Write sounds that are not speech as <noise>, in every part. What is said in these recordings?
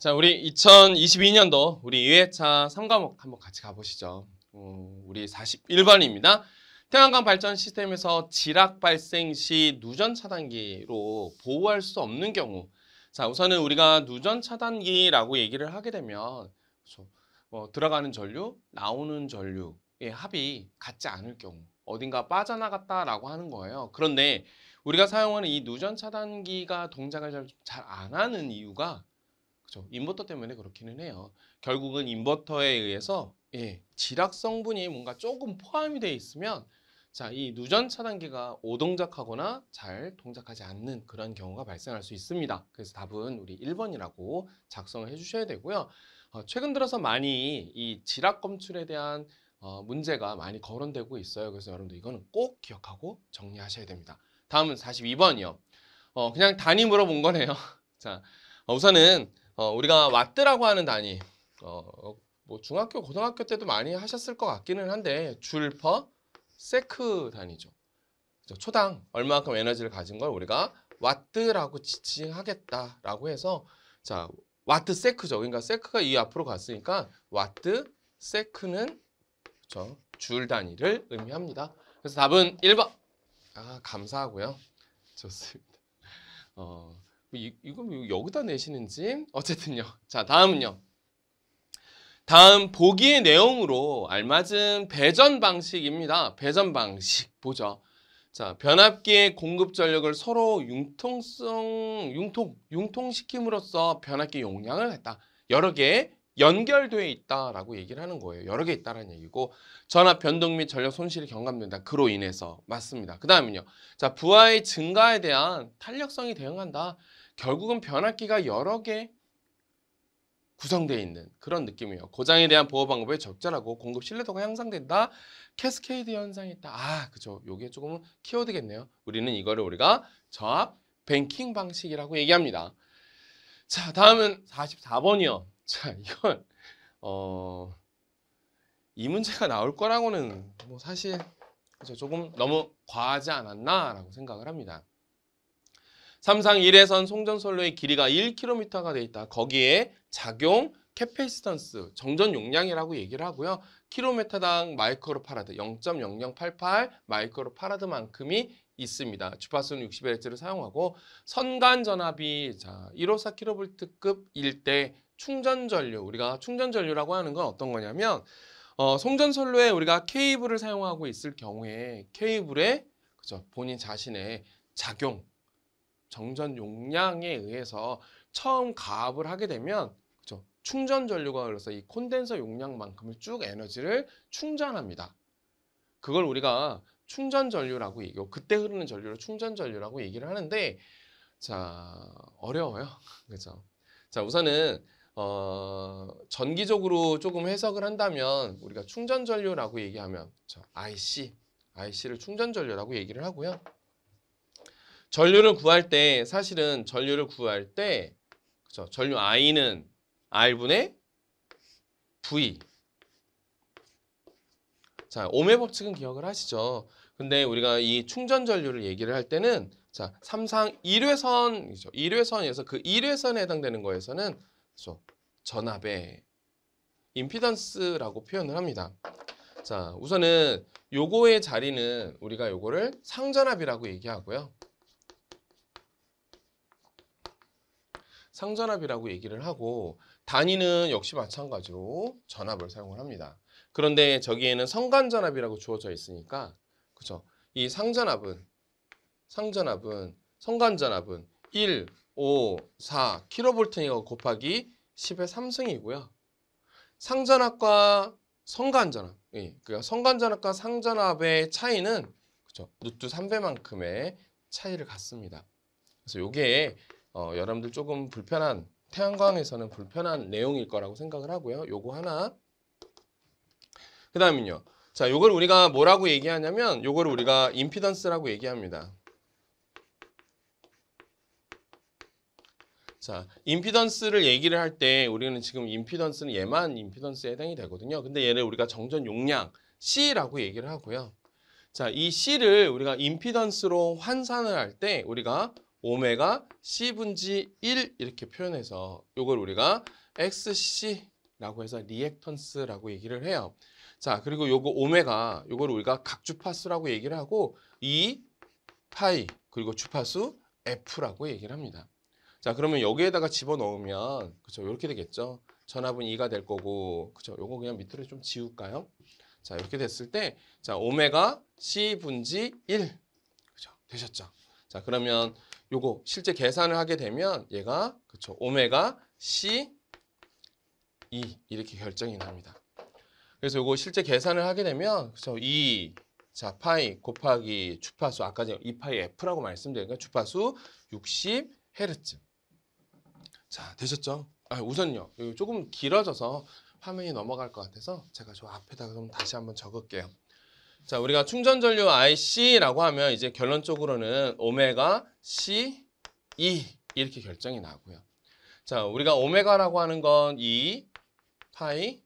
자, 우리 2022년도 우리 2회차 3과목 한번 같이 가보시죠. 어, 우리 41번입니다. 태양광 발전 시스템에서 지락 발생 시 누전 차단기로 보호할 수 없는 경우. 자, 우선은 우리가 누전 차단기라고 얘기를 하게 되면 그렇죠. 뭐, 들어가는 전류, 나오는 전류의 합이 같지 않을 경우 어딘가 빠져나갔다라고 하는 거예요. 그런데 우리가 사용하는 이 누전 차단기가 동작을 잘 안 하는 이유가 그죠? 인버터 때문에 그렇기는 해요. 결국은 인버터에 의해서 예, 지락 성분이 뭔가 조금 포함이 돼 있으면 자, 이 누전 차단기가 오동작하거나 잘 동작하지 않는 그런 경우가 발생할 수 있습니다. 그래서 답은 우리 1번이라고 작성을 해주셔야 되고요. 어, 최근 들어서 많이 이 지락 검출에 대한 어, 문제가 많이 거론되고 있어요. 그래서 여러분들 이거는 꼭 기억하고 정리하셔야 됩니다. 다음은 42번이요. 어, 그냥 단위 물어본 거네요. <laughs> 자, 어, 우선은 어, 우리가 왓트라고 하는 단위 어, 뭐 중학교 고등학교 때도 많이 하셨을 것 같기는 한데 줄퍼 세크 단위죠. 초당 얼마만큼 에너지를 가진 걸 우리가 와트라고 지칭하겠다라고 해서 자 와트 세크죠. 그러니까 세크가 이 앞으로 갔으니까 와트 세크는 그렇죠? 줄 단위를 의미합니다. 그래서 답은 1번. 아 감사하고요. 좋습니다. 어. 뭐 이, 이거 뭐 여기다 내시는지 <laughs> 어쨌든요. 자 다음은요. 다음 보기의 내용으로 알맞은 배전 방식입니다. 배전 방식 보죠. 자 변압기의 공급 전력을 서로 융통성 융통 융통시킴으로써 변압기 용량을 했다 여러 개의 연결되어 있다라고 얘기를 하는 거예요. 여러 개 있다라는 얘기고 전압 변동 및 전력 손실이 경감된다. 그로 인해서 맞습니다. 그 다음은요. 자 부하의 증가에 대한 탄력성이 대응한다. 결국은 변압기가 여러 개 구성되어 있는 그런 느낌이에요. 고장에 대한 보호 방법에 적절하고 공급 신뢰도가 향상된다. 캐스케이드 현상이 있다. 아, 그죠. 요게 조금은 키워드겠네요. 우리는 이거를 우리가 저압 뱅킹 방식이라고 얘기합니다. 자, 다음은 44번이요. 자, 이건 어, 이 문제가 나올 거라고는 뭐 사실 그렇죠. 조금 너무 과하지 않았나라고 생각을 합니다. 삼상 1회선 송전선로의 길이가 1km가 돼 있다. 거기에 작용 캐페시턴스, 정전 용량이라고 얘기를 하고요. 킬로미터당 마이크로파라드 0.0088 마이크로파라드만큼이 있습니다. 주파수는 60Hz를 사용하고 선간 전압이 자, 154kV급 일때 충전 전류 우리가 충전 전류라고 하는 건 어떤 거냐면 어, 송전선로에 우리가 케이블을 사용하고 있을 경우에 케이블의 그죠 본인 자신의 작용 정전 용량에 의해서 처음 가압을 하게 되면 그죠 충전 전류가 흘러서 이 콘덴서 용량만큼을 쭉 에너지를 충전합니다. 그걸 우리가 충전 전류라고 얘기하고 그때 흐르는 전류를 충전 전류라고 얘기를 하는데 자 어려워요 <laughs> 그죠 자 우선은 어, 전기적으로 조금 해석을 한다면 우리가 충전 전류라고 얘기하면 IC, IC를 충전 전류라고 얘기를 하고요. 전류를 구할 때 사실은 전류를 구할 때 그쵸? 전류 I는 R분의 V. 자, 오메 법칙은 기억을 하시죠. 근데 우리가 이 충전 전류를 얘기를 할 때는 자, 삼상 1회선, 1회선에서 그 1회선에 해당되는 거에서는 그래 전압의 임피던스라고 표현을 합니다. 자, 우선은 요거의 자리는 우리가 요거를 상전압이라고 얘기하고요. 상전압이라고 얘기를 하고 단위는 역시 마찬가지로 전압을 사용을 합니다. 그런데 저기에는 성간전압이라고 주어져 있으니까 그쵸이 상전압은 상전압은 성간전압은 1 5, 4 킬로볼트니까 곱하기 10의 3승이고요. 상전압과 성간전압, 예, 그러니까 성간전압과 상전압의 차이는 그죠 루트 3배만큼의 차이를 갖습니다. 그래서 이게 어, 여러분들 조금 불편한 태양광에서는 불편한 내용일 거라고 생각을 하고요. 요거 하나. 그 다음은요. 자, 요걸 우리가 뭐라고 얘기하냐면 요걸 우리가 임피던스라고 얘기합니다. 자, 임피던스를 얘기를 할 때 우리는 지금 임피던스는 얘만 임피던스에 해당이 되거든요. 근데 얘를 우리가 정전 용량 C라고 얘기를 하고요. 자, 이 C를 우리가 임피던스로 환산을 할 때 우리가 오메가 C분지 1 이렇게 표현해서 이걸 우리가 XC라고 해서 리액턴스라고 얘기를 해요. 자, 그리고 요거 오메가 요걸 우리가 각주파수라고 얘기를 하고 E, 파이 그리고 주파수 F라고 얘기를 합니다. 자, 그러면 여기에다가 집어넣으면 그렇죠. 이렇게 되겠죠. 전압은 2가 될 거고. 그렇죠. 요거 그냥 밑으로 좀 지울까요? 자, 이렇게 됐을 때 자, 오메가 C분지 1. 그렇죠. 되셨죠? 자, 그러면 요거 실제 계산을 하게 되면 얘가 그렇죠. 오메가 C 2 이렇게 결정이 납니다. 그래서 요거 실제 계산을 하게 되면 그래서 2 자, 파이 곱하기 주파수 아까 제가 2파이 F라고 말씀드린 거 주파수 60 헤르츠. 자, 되셨죠? 아, 우선요. 조금 길어져서 화면이 넘어갈 것 같아서 제가 저 앞에다가 좀 다시 한번 적을게요. 자, 우리가 충전 전류 IC라고 하면 이제 결론적으로는 오메가 C E 이렇게 결정이 나고요. 자, 우리가 오메가라고 하는 건 E 파이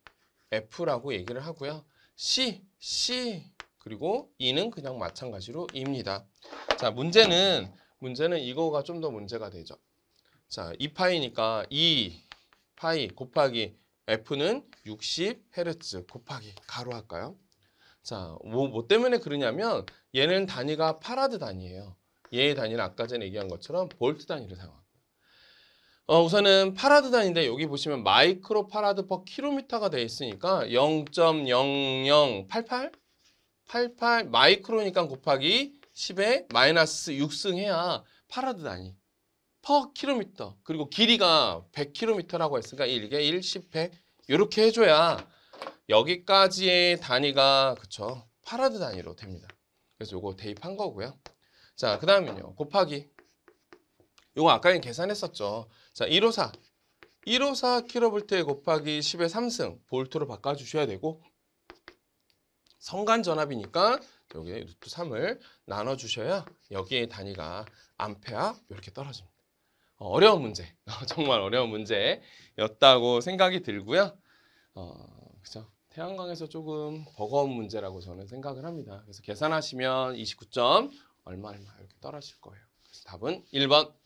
F라고 얘기를 하고요. C C 그리고 E는 그냥 마찬가지로 e 입니다. 자, 문제는 문제는 이거가 좀 더 문제가 되죠. 자, 이파이니까 2파이 곱하기 F는 60Hz 곱하기 가로 할까요? 자, 뭐, 뭐 때문에 그러냐면 얘는 단위가 파라드 단위예요. 얘의 단위는 아까 전에 얘기한 것처럼 볼트 단위를 사용합니다. 어, 우선은 파라드 단위인데 여기 보시면 마이크로 파라드 퍼 킬로미터가 되어 있으니까 0.0088 88 마이크로니까 곱하기 10에 마이너스 6승 해야 파라드 단위 per 킬로미터 그리고 길이가 100km라고 했으니까 이게 1, 10, 100 이렇게 해줘야 여기까지의 단위가 그쵸 파라드 단위로 됩니다. 그래서 이거 대입한 거고요. 자, 그 다음은요. 곱하기. 이거 아까 계산했었죠. 자, 154. 154 킬로볼트에 곱하기 10의 3승 볼트로 바꿔주셔야 되고 성간전압이니까 여기에 루트 3을 나눠주셔야 여기에 단위가 암페아 이렇게 떨어집니다. 어, 어려운 문제, <laughs> 어, 정말 어려운 문제였다고 생각이 들고요. 어, 그죠. 태양광에서 조금 버거운 문제라고 저는 생각을 합니다. 그래서 계산하시면 29점 얼마 얼마 이렇게 떨어질 거예요. 그래서 답은 1번